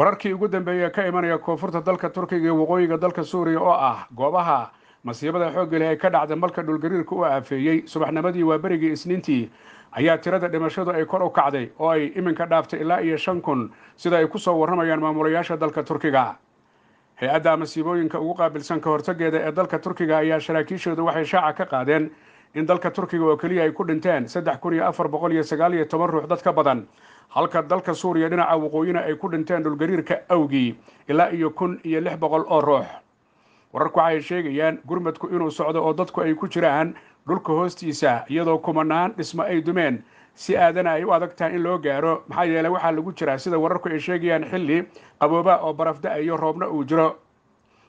wararkii ugu dambeeyey ka imanaya koonfurta dalka turkiga ee waqooyiga dalka suuriya oo ah goobaha masiibada xoogga leh ay ka dhacda malka dhulgariirka u aafeeyey subaxnimadii waa berigii isniintii ayaa tirada dhimashadu ay kor u kacday oo ay iminka dhaaftay ilaa iyo shan kun sida ay ku soo warramayaan maamulayaasha dalka turkiga hay-adda masiibooyinka ugu qaabilsan ka hortageeda ee dalka turkiga ayaa saraakiishoodu waxay shaaca ka qaadeen in dalka turkiga oo keliya ay ku dhinteen saddex kun iyo afar boqol iyo sagaal iyo toban ruux dad ka badan halka dalka suuriya dhinaca waqooyina ay ku dhinteen dhulgariirka awgii ilaa iyo kun iyo lix boqol oo ruux wararku waxay sheegayaan gurmadku inuu socdo oo dadku ay ku jiraan dhulka hoostiisa iyadoo kumanaan dhismo ay dumeen si aadana ay u adagtahay in loo gaaro maxaa yeele waxaa lagu jiraa sida wararku ay sheegayaan xilli qaboobaa oo barafda iyo roobna uu jiro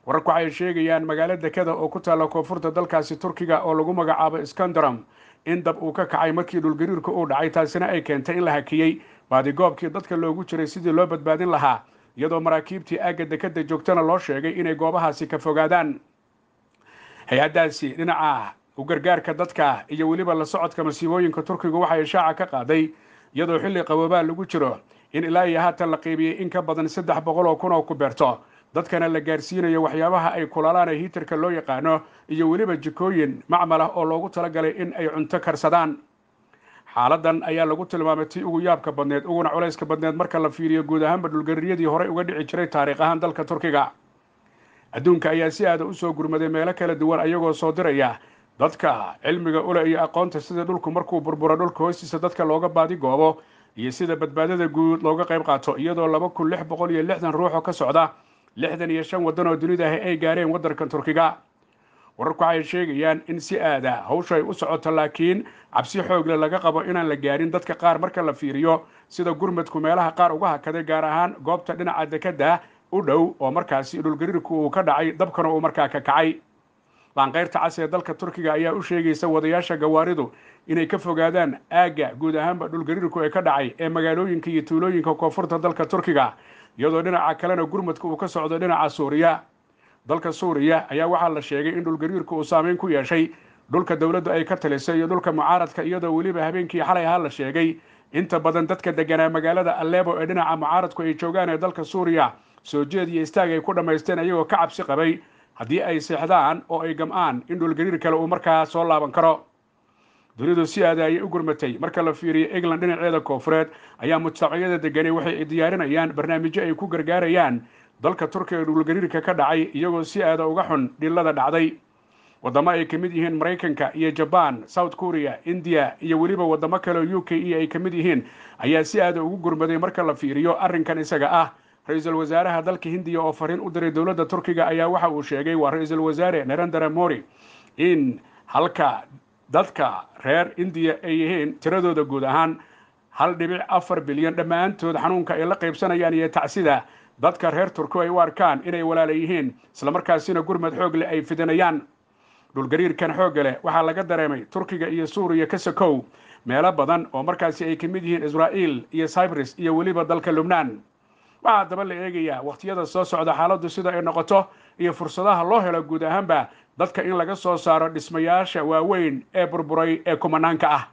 wararku waxay sheegayaan magaalo dekada oo ku taalla koonfurta dalkaasi turkiga oo lagu magacaabo skandaram in dab uu ka kacay markii dhulgariirka uu dhacay taasina ay keentay in la hakiyey baadigoobkii dadka loogu jiray sidii loo badbaadin lahaa iyadoo maraakiibtii aagga dekedda joogtana loo sheegay inay goobahaasi ka fogaadaan hay-addaasi dhinaca u gargaarka dadka iyo weliba la socodka masiibooyinka turkigu waxay shaaca ka qaaday iyadoo xilli qaboobaa lagu jiro in ilaa iyo haatan la qiibiyey in ka badan saddex boqol oo kun oo ku beerto dadkana la gaarsiinayo waxyaabaha ay kulalaana hiitarka loo yaqaano iyo weliba jikooyin macmal ah oo loogu talagalay in ay cunto karsadaan xaaladan ayaa lagu tilmaamay tii ugu yaabka badneed uguna culayska badneed marka la fiiriyo guud ahaanba dhulgarriyadii horey uga dhici jiray taariikh ahaan dalka turkiga adduunka ayaa si aada u soo gurmaday meelo kala duwan ayagoo soo diraya dadka cilmiga ule iyo aqoonta sida dhulku markuu burburo dhulka hoostiisa dadka looga baadi goobo iyo sida badbaadada guud looga qayb qaato iyadoo laba kun lix boqol iyo lixdan ruuxo ka socda lixdan iyo shan waddan oo dunida ahi ay gaareen waddankan turkiga wararku waxay sheegayaan in si aada hawsha ay u socoto laakiin cabsi xoogle laga qabo inaan la gaarin dadka qaar marka la fiiriyo sida gurmadku meelaha qaar uga hakaday gaar ahaan goobta dhinaca dekadda u dhow oo markaasi dhulgariirku uu ka dhacay dabkana uu markaa ka kacay laanqayrta cas ee dalka turkiga ayaa u sheegaysa wadayaasha gawaaridu inay ka fogaadaan aagga guud ahaanba dhulgariirku ee ka dhacay ee magaalooyinka iyo tuulooyinka koonfurta dalka turkiga iyadoo dhinaca kalena gurmadka uu ka socdo dhinaca suuriya dalka suuriya ayaa waxaa la sheegay in dhulgariirka uu saameyn ku yeeshay dhulka dowladdu ay ka talisay iyo dhulka mucaaradka iyadoo weliba habeenkii xalay ahaa la sheegay inta badan dadka deganaa magaalada alebo ee dhinaca mucaaradku ay joogaan ee dalka suuriya soo jeed iyo istaag ay ku dhammaysteen iyagoo ka cabsi qabay haddii ay seexdaan oo ay gam'aan in dhulgariir kale uu markaa soo laaban karo dunidu si aada ayay u gurmatay marka la fiiriyo england dhinaceeda koofureed ayaa mujtamacyada deganay waxay diyaarinayaan barnaamijyo ay ku gargaarayaan dalka turkiga ee dhulgariirka ka dhacay iyagoo si aada uga xun dhillada dhacday waddamo ay ka mid yihiin maraykanka iyo jabaan south korea indiya iyo weliba waddamo kale oo u k e ay ka mid yihiin ayaa si aada ugu gurmaday marka la fiiriyo arrinkan isaga ah ra-iisul wasaaraha dalka hindiya oo fariin u diray dowladda turkiga ayaa waxa uu sheegay waa ra-iisul wasaare narendra mori in halka dadka reer indiya ay yihiin tiradooda guud ahaan hal dhibic afar bilyan dhammaantood xanuunka ay la qaybsanayaan iyo tacsida dadka reer turku ay u arkaan inay walaala yihiin islamarkaasina gurmad xoog leh ay fidinayaan dhulgariirkan xoogga leh waxaa laga dareemay turkiga iyo suuriya ka sokow meelo badan oo markaasi ay ka mid yihiin israa'iil iyo cybrus iyo weliba dalka lubnaan waxaa daba la eegayaa wakhtiyada soo socda xaaladdu sida ay noqoto iyo fursadaha loo helo guud ahaanba dadka in laga soo saaro dhismayaasha waaweyn ee burburay ee kumanaanka ah